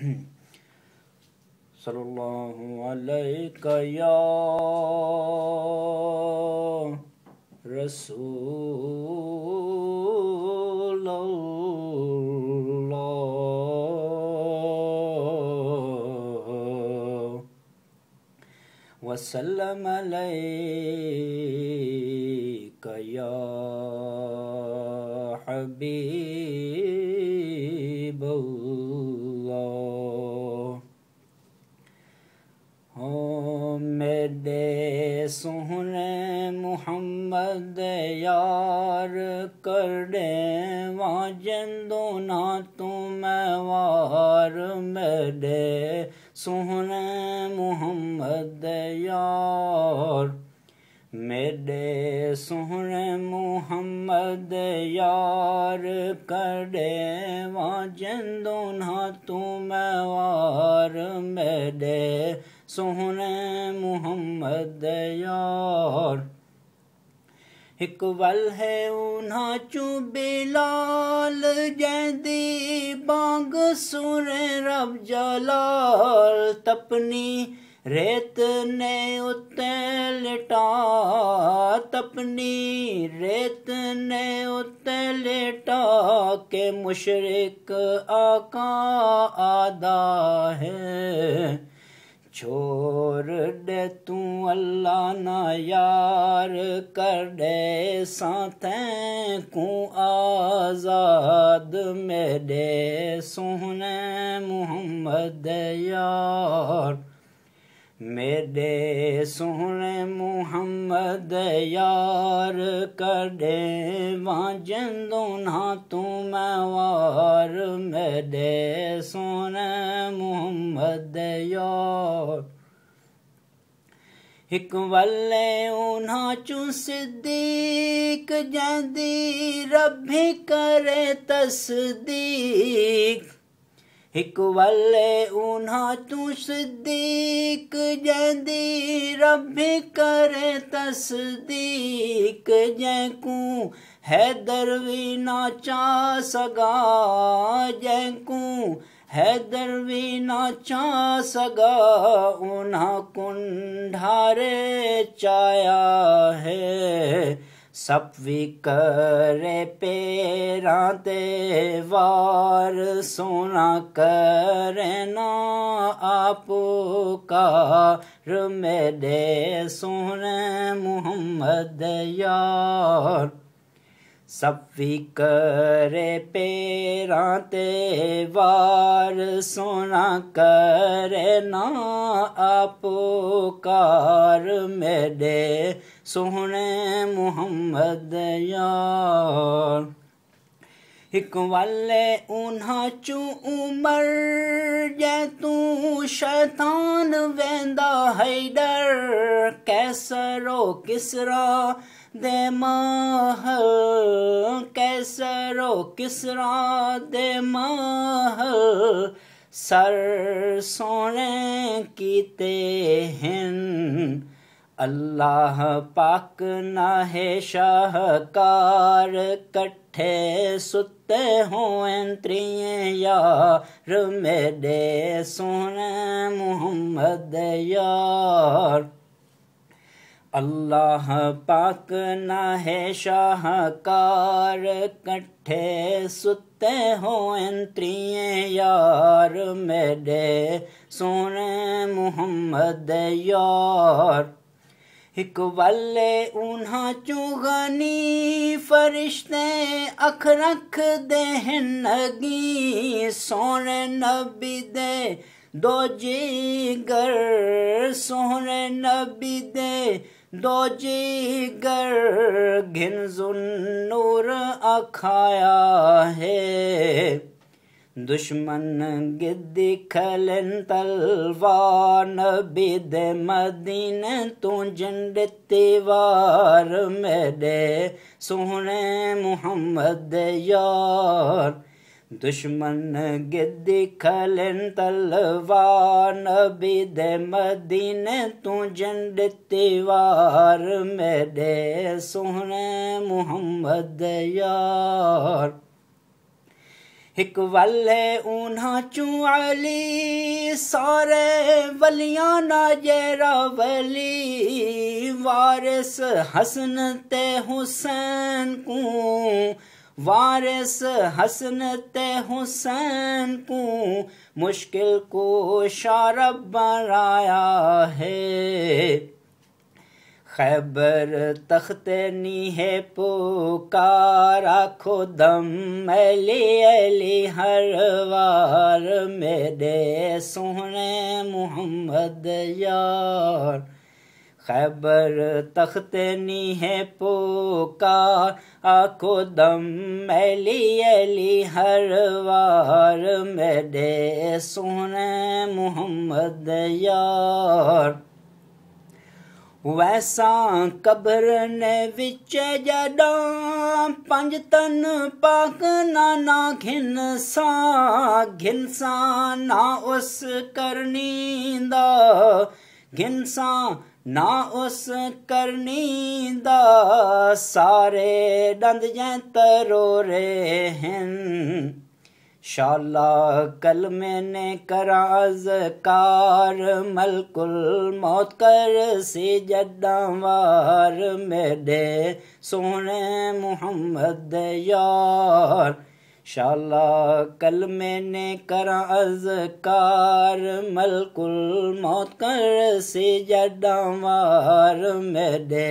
صلى الله عليك يا رسول الله وسلم عليك يا حبيب الله दे सोहने मुहम्मद यार कर दे दो ना तुम वार में दे सोहने मुहम्मद यार मेरे सोहने मुहम्मद यार कर दे दो ना तुम वार मेरे सोहने मोहम्मद यार एक वल है उन्हा चू बेलाल जैदे बाग सुर रब जलाल तपनी रेत ने उते लेटा तपनी रेत ने उते लेटा के मुशरक आका आदा है छोड़ ॾे तूं अलाह न यार कॾे सां तूं आज़ाद में ॾे सोहने मोहम्मद यार मेरे सोहने मोहम्मद यार कॾे वांजंदो न तूं मैं वार मेरे सोहने हदयो एक वल्ले चू सिद्दीक जंदी रबी करे तस्दीक हिक वल्ले चू सिद्दीक जंदी रबी करे तस्दीक जैकू हैदर भी ना चा सगा जैकू हैदर चा सगा उन्हा कुंढारे चाया है सपवी करे पेरा ते वार सोना ना आपो कार मेरे सोने मोहम्मद यार सफी करे पेरा ते वार सोना करे ना आपोकार मेरे सोने मोहम्मद यार एक वाले उन्हा चू उमर जै तू शैतान वेंदा है डर कैसरो किसरा दे कैसरो किसरा दे دماه सर सोने किते हैं अल्लाह पाक ना है शाहकार कट्ठे सुते हो त्रिय यार मेरे सोने मोहम्मद यार अल्लाह पाक ना है शाहकार कट्ठे सुते हो त्रिये यार मेरे सोने मुहम्मद यार एक वाले उन्हा चुगनी फरिश्ते अख रख दे नगी सोने नबी दे दो जी जीगर सोने नबी दे दो जीगर घिनजुन्नूर अखाया है दुश्मन गिद्दी खलन तलवान बिद मदीन तू जंड तिवार मेरे सोहने मोहम्मद यार दुश्मन गिद्दी खलन तलवार नबी दे तू जंड तिवार मेरे सोने मुहम्मद यार एक वल्ले ऊना चूं अली सारे वलिया ना जेरा वली वारिस हसन ते हुसैन कू वारिस हसन ते हुसैन को मुश्किल को शारब बनाया है खैबर तख्त नी है पुकारा खुदम अली अली हर वार मेरे सोहने मोहम्मद यार ਖੈਬਰ ਤਖਤ ਨੀ ਹੈ ਪੋਕਾ ਆਖੋ ਦਮ ਮੈਲੀ ਅਲੀ ਹਰ ਵਾਰ ਦੇ ਸੁਨੇ ਮੁਹੰਮਦ ਯਾਰ ਵੈਸਾ ਕਬਰ ਨੇ ਵਿੱਚ ਜਦੋਂ ਪੰਜ ਤਨ ਪਾਕ ਨਾ ਖਿੰਨ ਸਾ ਘਿੰਸਾ ਨਾ ਉਸ ਕਰਨੀ ਦਾ ਘਿੰਸਾ ना उस करनी दा सारे दंद ਜੈ ਤਰੋ शाला कल मैंने करा कार मलकुल मौत कर से जदावार मेरे सोने मुहम्मद यार शाला कल मैं करां अजार मलकुल मौत कर सी जडां वारे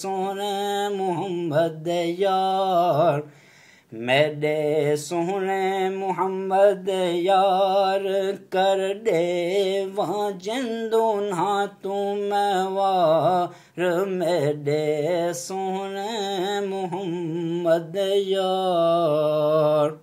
सोणे मोहम्मद यार मेडे सोणे मोहम्मद यार कर देवा तूं मव मे ॾे محمد یار